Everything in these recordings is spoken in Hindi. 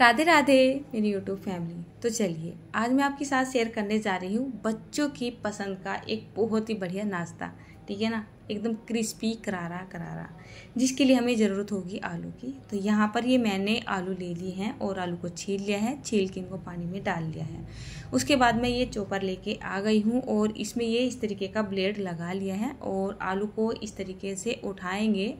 राधे राधे मेरी यूट्यूब फैमिली तो चलिए आज मैं आपके साथ शेयर करने जा रही हूँ बच्चों की पसंद का एक बहुत ही बढ़िया नाश्ता ठीक है ना एकदम क्रिस्पी करारा करारा जिसके लिए हमें ज़रूरत होगी आलू की तो यहाँ पर ये मैंने आलू ले लिए हैं और आलू को छील लिया है छील के इनको पानी में डाल लिया है उसके बाद मैं ये चोपर लेके आ गई हूँ और इसमें ये इस तरीके का ब्लेड लगा लिया है और आलू को इस तरीके से उठाएंगे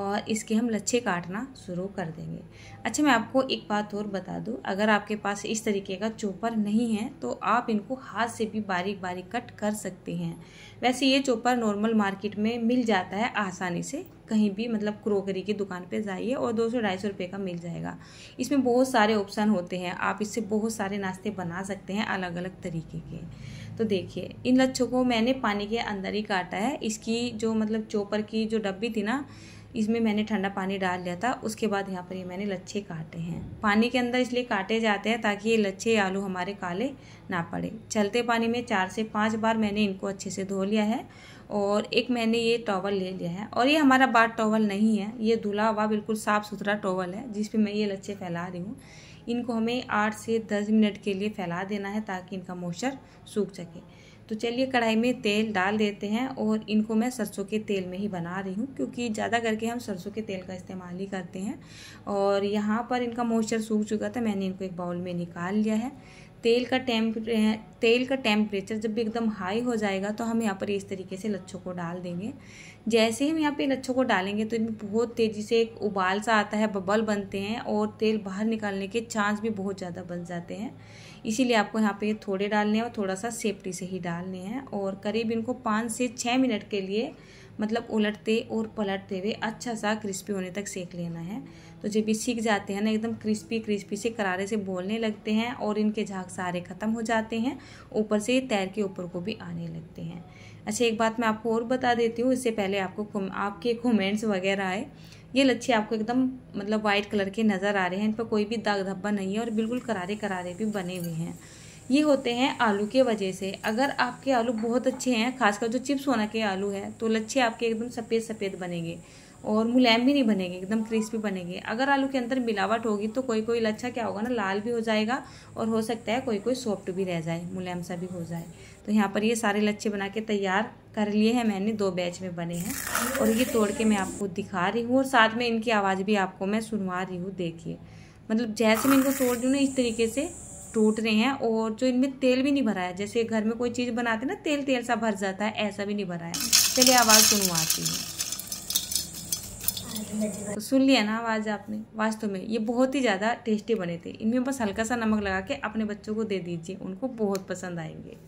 और इसके हम लच्छे काटना शुरू कर देंगे अच्छा मैं आपको एक बात और बता दूँ अगर आपके पास इस तरीके का चोपर नहीं है तो आप इनको हाथ से भी बारीक बारीक कट कर सकते हैं वैसे ये चोपर नॉर्मल मार्केट में हमें मिल जाता है आसानी से कहीं भी मतलब क्रोकरी की दुकान पे जाइए और दो सौ ढाई सौ रुपये का मिल जाएगा इसमें बहुत सारे ऑप्शन होते हैं आप इससे बहुत सारे नाश्ते बना सकते हैं अलग अलग तरीके के तो देखिए इन लच्छों को मैंने पानी के अंदर ही काटा है इसकी जो मतलब चोपर की जो डब्बी थी ना इसमें मैंने ठंडा पानी डाल लिया था उसके बाद यहाँ पर ये मैंने लच्छे काटे हैं पानी के अंदर इसलिए काटे जाते हैं ताकि ये लच्छे आलू हमारे काले ना पड़े चलते पानी में चार से पाँच बार मैंने इनको अच्छे से धो लिया है और एक मैंने ये टॉवल ले लिया है और ये हमारा बाट टॉवल नहीं है ये धुला हुआ बिल्कुल साफ़ सुथरा टॉवल है जिसपे मैं ये लच्छे फैला रही हूँ इनको हमें आठ से दस मिनट के लिए फैला देना है ताकि इनका मॉइस्चर सूख सके तो चलिए कढ़ाई में तेल डाल देते हैं और इनको मैं सरसों के तेल में ही बना रही हूँ क्योंकि ज़्यादा करके हम सरसों के तेल का इस्तेमाल ही करते हैं और यहाँ पर इनका मॉइस्चर सूख चुका था मैंने इनको एक बाउल में निकाल लिया है तेल का टेम्प तेल का टेम्परेचर जब भी एकदम हाई हो जाएगा तो हम यहाँ पर इस तरीके से लच्छों को डाल देंगे जैसे ही हम यहाँ पे लच्छों को डालेंगे तो इनमें बहुत तेज़ी से एक उबाल सा आता है बबल बनते हैं और तेल बाहर निकालने के चांस भी बहुत ज़्यादा बन जाते हैं इसीलिए आपको यहाँ पे थोड़े डालने हैं और थोड़ा सा सेफ्टी से ही डालने हैं और करीब इनको पाँच से छः मिनट के लिए मतलब उलटते और पलटते हुए अच्छा सा क्रिस्पी होने तक सेक लेना है तो जब ये सीख जाते हैं ना एकदम क्रिस्पी क्रिस्पी से करारे से बोलने लगते हैं और इनके झाग सारे ख़त्म हो जाते हैं ऊपर से तैर के ऊपर को भी आने लगते हैं अच्छा एक बात मैं आपको और बता देती हूँ इससे पहले आपको आपके कॉमेंट्स वगैरह आए ये लच्छे आपको एकदम मतलब वाइट कलर के नज़र आ रहे हैं इन पर कोई भी दाग धब्बा नहीं है और बिल्कुल करारे करारे भी बने हुए हैं ये होते हैं आलू के वजह से अगर आपके आलू बहुत अच्छे हैं खासकर जो चिप्स होना के आलू है तो लच्छे आपके एकदम सफ़ेद सफ़ेद बनेंगे और मुलायम भी नहीं बनेंगे एकदम क्रिस्पी बनेंगे अगर आलू के अंदर मिलावट होगी तो कोई कोई लच्छा क्या होगा ना लाल भी हो जाएगा और हो सकता है कोई कोई सॉफ्ट भी रह जाए मुलायम सा भी हो जाए तो यहाँ पर ये सारे लच्छे बना के तैयार कर लिए हैं मैंने दो बैच में बने हैं और ये तोड़ के मैं आपको दिखा रही हूँ और साथ में इनकी आवाज़ भी आपको मैं सुनवा रही हूँ देखिए मतलब जैसे मैं इनको तोड़ दूँ ना इस तरीके से टूट रहे हैं और जो इनमें तेल भी नहीं भरा है जैसे घर में कोई चीज़ बनाते ना तेल तेल सा भर जाता है ऐसा भी नहीं भरा है चलिए आवाज़ सुनू आती है तो सुन लिया ना आवाज़ आपने वास्तव में ये बहुत ही ज़्यादा टेस्टी बने थे इनमें बस हल्का सा नमक लगा के अपने बच्चों को दे दीजिए उनको बहुत पसंद आएंगे